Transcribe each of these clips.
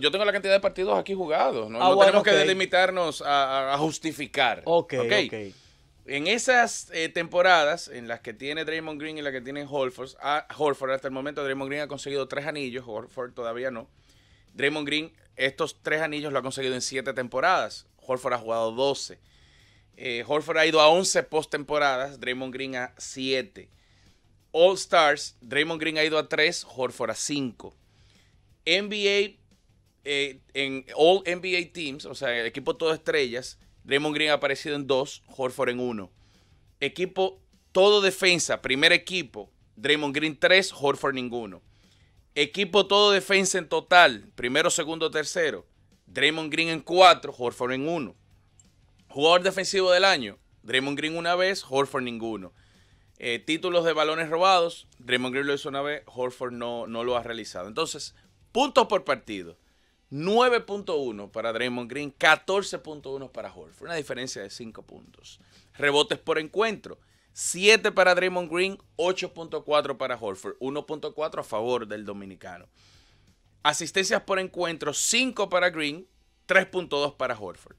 Yo tengo la cantidad de partidos aquí jugados. No, ah, tenemos que delimitarnos a, justificar. Okay, ok, En esas eh, temporadas en las que tiene Draymond Green y las que tiene Holford, a, ah, Horford hasta el momento Draymond Green ha conseguido tres anillos, Holford todavía no. Draymond Green, estos tres anillos lo ha conseguido en siete temporadas. Holford ha jugado 12. Eh, Holford ha ido a 11 temporadas Draymond Green a siete. All Stars, Draymond Green ha ido a tres, Horford a cinco. NBA eh, en All NBA Teams, o sea, el equipo todo estrellas, Draymond Green ha aparecido en dos, Horford en uno. Equipo todo defensa, primer equipo, Draymond Green 3, Horford ninguno. Equipo todo defensa en total, primero, segundo, tercero. Draymond Green en 4, Horford en uno Jugador defensivo del año, Draymond Green una vez, Horford ninguno. Eh, títulos de balones robados, Draymond Green lo hizo una vez, Horford no, no lo ha realizado. Entonces, puntos por partido. 9.1 para Draymond Green, 14.1 para Horford, una diferencia de 5 puntos. Rebotes por encuentro, 7 para Draymond Green, 8.4 para Horford, 1.4 a favor del dominicano. Asistencias por encuentro, 5 para Green, 3.2 para Horford.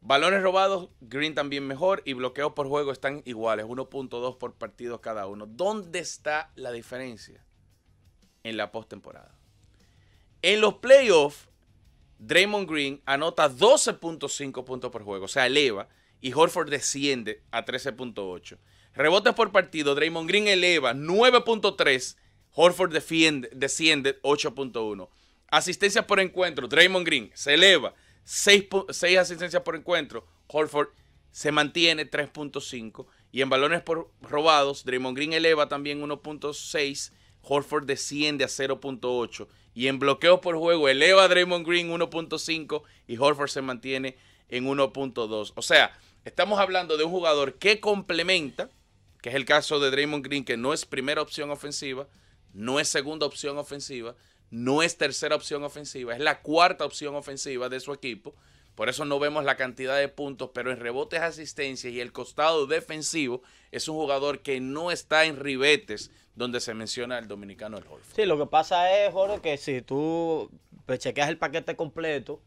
Balones robados, Green también mejor y bloqueos por juego están iguales, 1.2 por partido cada uno. ¿Dónde está la diferencia en la postemporada? En los playoffs, Draymond Green anota 12.5 puntos por juego, o sea, eleva, y Horford desciende a 13.8. Rebotes por partido, Draymond Green eleva 9.3, Horford defiende, desciende 8.1. Asistencias por encuentro, Draymond Green se eleva 6, 6 asistencias por encuentro, Horford se mantiene 3.5. Y en balones por robados, Draymond Green eleva también 1.6, Horford desciende a 0.8 y en bloqueos por juego eleva a Draymond Green 1.5 y Horford se mantiene en 1.2. O sea, estamos hablando de un jugador que complementa, que es el caso de Draymond Green, que no es primera opción ofensiva, no es segunda opción ofensiva, no es tercera opción ofensiva, es la cuarta opción ofensiva de su equipo. Por eso no vemos la cantidad de puntos, pero en rebotes, asistencias y el costado defensivo es un jugador que no está en ribetes donde se menciona el dominicano el golf. Sí, lo que pasa es, Jorge, que si tú pues, chequeas el paquete completo,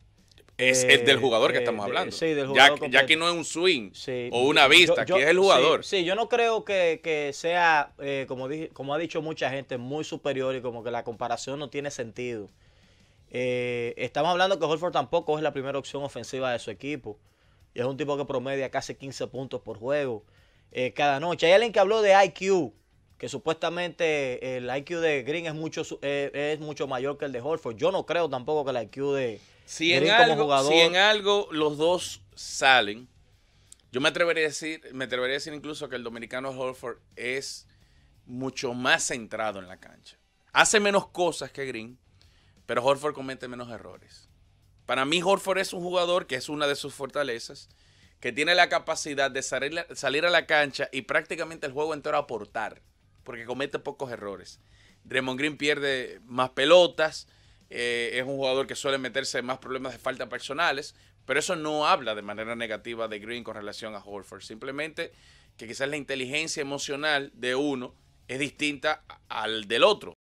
es, el eh, del jugador que eh, estamos hablando. sí, del jugador. Ya, que no es un swing o una vista, que es el jugador. Sí, yo no creo que, sea, eh, como, dije, como ha dicho mucha gente, muy superior y como que la comparación no tiene sentido. Eh, estamos hablando que Holford tampoco es la primera opción ofensiva de su equipo. Y es un tipo que promedia casi 15 puntos por juego eh, cada noche. Hay alguien que habló de IQ, que supuestamente el IQ de Green es mucho, eh, es mucho mayor que el de Holford. Yo no creo tampoco que el IQ de si Green en algo, jugador... Si en algo los dos salen, yo me atrevería a decir, me atrevería a decir incluso que el dominicano Holford es mucho más centrado en la cancha. Hace menos cosas que Green, pero Horford comete menos errores. Para mí Horford es un jugador que es una de sus fortalezas, que tiene la capacidad de salir, a la cancha y prácticamente el juego entero aportar, porque comete pocos errores. Draymond Green pierde más pelotas, eh, es un jugador que suele meterse en más problemas de falta personales, pero eso no habla de manera negativa de Green con relación a Horford. Simplemente que quizás la inteligencia emocional de uno es distinta al del otro.